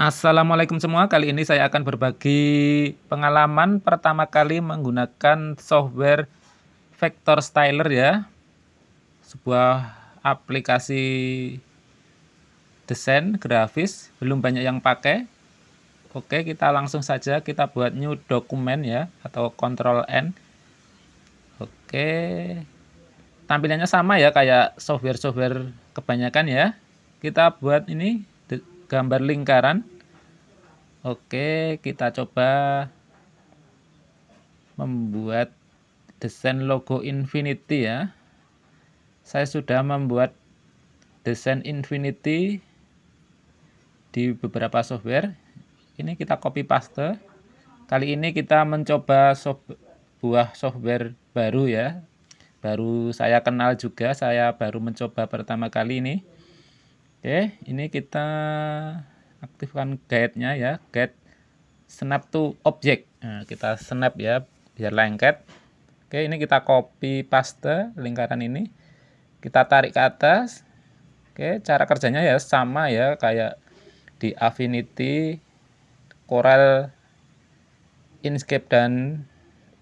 Assalamualaikum semua, kali ini saya akan berbagi pengalaman pertama kali menggunakan software Vector Styler ya Sebuah aplikasi desain grafis, belum banyak yang pakai Oke, kita langsung saja kita buat new document ya, atau Ctrl N Oke, tampilannya sama ya kayak software-software kebanyakan ya Kita buat ini gambar lingkaran Oke kita coba membuat desain logo infinity ya saya sudah membuat desain infinity di beberapa software ini kita copy paste kali ini kita mencoba sebuah buah software baru ya baru saya kenal juga saya baru mencoba pertama kali ini Oke, ini kita aktifkan guide-nya ya, guide snap to object. Nah, kita snap ya, biar lengket. Oke, ini kita copy paste lingkaran ini. Kita tarik ke atas. Oke, cara kerjanya ya sama ya kayak di Affinity, Corel, Inkscape dan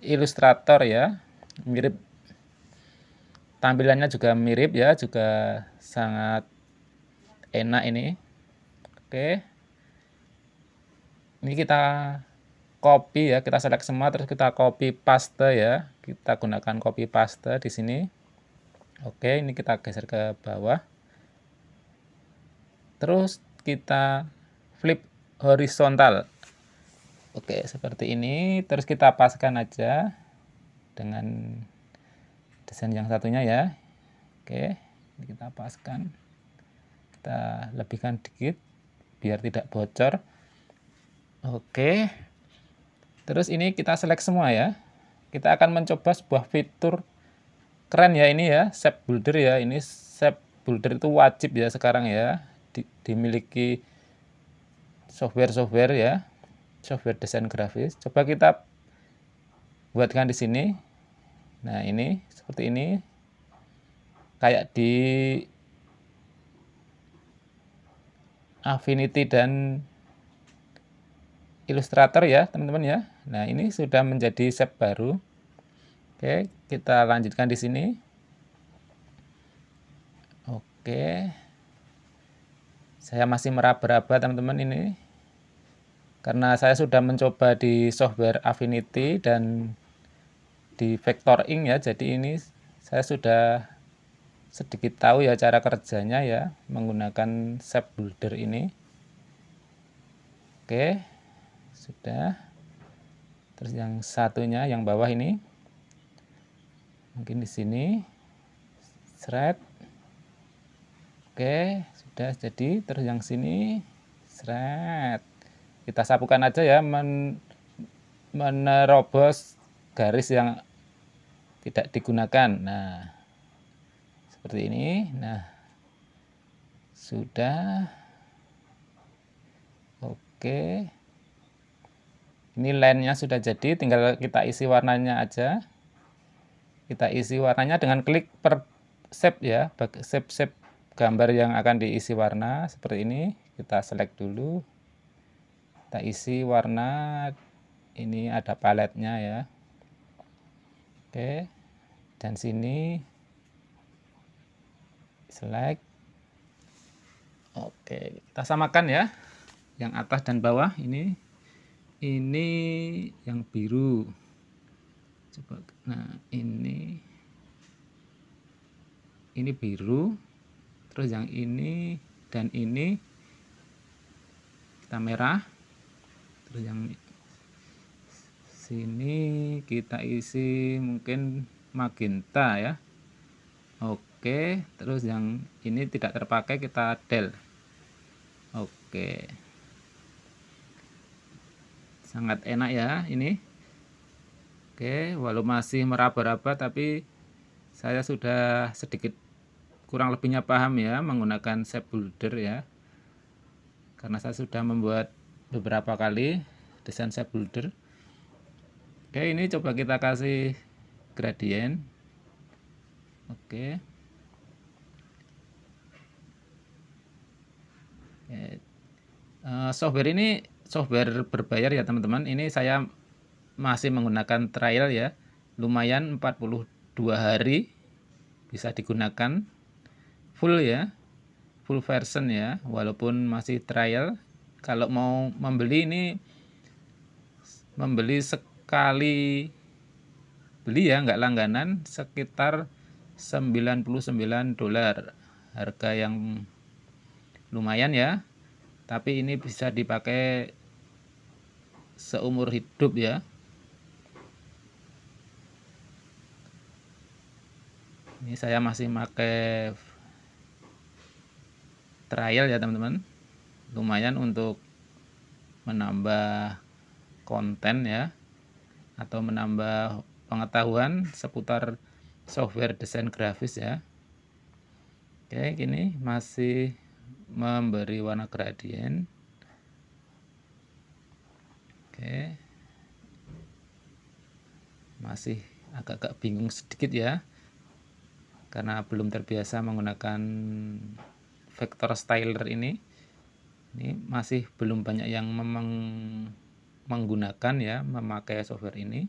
Illustrator ya. Mirip tampilannya juga mirip ya, juga sangat enak ini oke ini kita copy ya kita select semua terus kita copy paste ya kita gunakan copy paste di sini oke ini kita geser ke bawah terus kita flip horizontal Oke, seperti ini. Terus kita paskan aja dengan desain yang satunya ya. Oke, kita paskan kita lebihkan dikit biar tidak bocor oke terus ini kita select semua ya kita akan mencoba sebuah fitur keren ya ini ya shape builder ya ini shape builder itu wajib ya sekarang ya di, dimiliki software-software ya software desain grafis coba kita buatkan di sini nah ini seperti ini kayak di Affinity dan Illustrator ya teman-teman ya. Nah ini sudah menjadi set baru. Oke kita lanjutkan di sini. Oke saya masih meraba-raba teman-teman ini karena saya sudah mencoba di software Affinity dan di Vector Ink ya jadi ini saya sudah sedikit tahu ya cara kerjanya ya menggunakan shape builder ini oke sudah terus yang satunya yang bawah ini mungkin di sini seret oke sudah jadi terus yang sini seret kita sapukan aja ya men menerobos garis yang tidak digunakan nah seperti ini nah sudah oke ini lainnya sudah jadi tinggal kita isi warnanya aja kita isi warnanya dengan klik per shape ya shape shape gambar yang akan diisi warna seperti ini kita select dulu kita isi warna ini ada paletnya ya oke dan sini select oke kita samakan ya yang atas dan bawah ini ini yang biru coba nah ini ini biru terus yang ini dan ini kita merah terus yang sini kita isi mungkin magenta ya oke oke terus yang ini tidak terpakai kita del oke sangat enak ya ini oke walau masih meraba-raba tapi saya sudah sedikit kurang lebihnya paham ya menggunakan shape builder ya karena saya sudah membuat beberapa kali desain shape builder oke ini coba kita kasih gradient oke Eh, eh, software ini software berbayar ya teman-teman. Ini saya masih menggunakan trial ya. Lumayan 42 hari bisa digunakan full ya. Full version ya, walaupun masih trial. Kalau mau membeli ini membeli sekali beli ya nggak langganan sekitar 99 dolar harga yang lumayan ya tapi ini bisa dipakai seumur hidup ya ini saya masih pakai trial ya teman-teman lumayan untuk menambah konten ya atau menambah pengetahuan seputar software desain grafis ya oke ini masih memberi warna gradien oke masih agak-agak bingung sedikit ya karena belum terbiasa menggunakan vector styler ini ini masih belum banyak yang memang menggunakan ya memakai software ini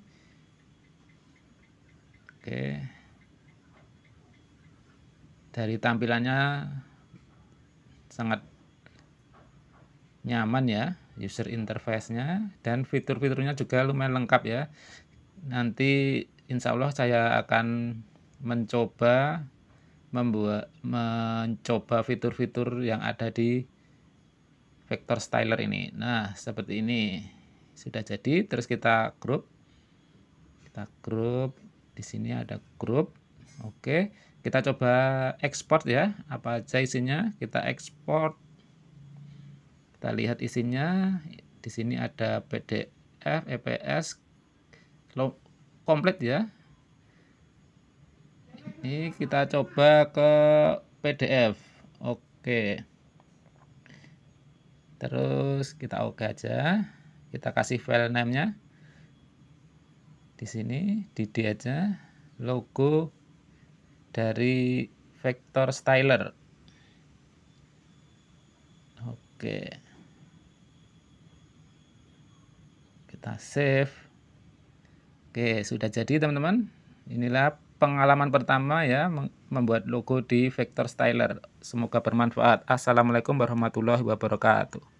oke dari tampilannya sangat nyaman ya user interface-nya dan fitur-fiturnya juga lumayan lengkap ya nanti insya Allah saya akan mencoba membuat mencoba fitur-fitur yang ada di vector styler ini nah seperti ini sudah jadi terus kita grup kita grup di sini ada grup oke kita coba export ya apa aja isinya kita export kita lihat isinya di sini ada PDF EPS komplit ya ini kita coba ke PDF oke terus kita oke aja kita kasih file name nya di sini di aja logo dari vektor styler. Oke. Kita save. Oke, sudah jadi teman-teman. Inilah pengalaman pertama ya membuat logo di vektor styler. Semoga bermanfaat. Assalamualaikum warahmatullahi wabarakatuh.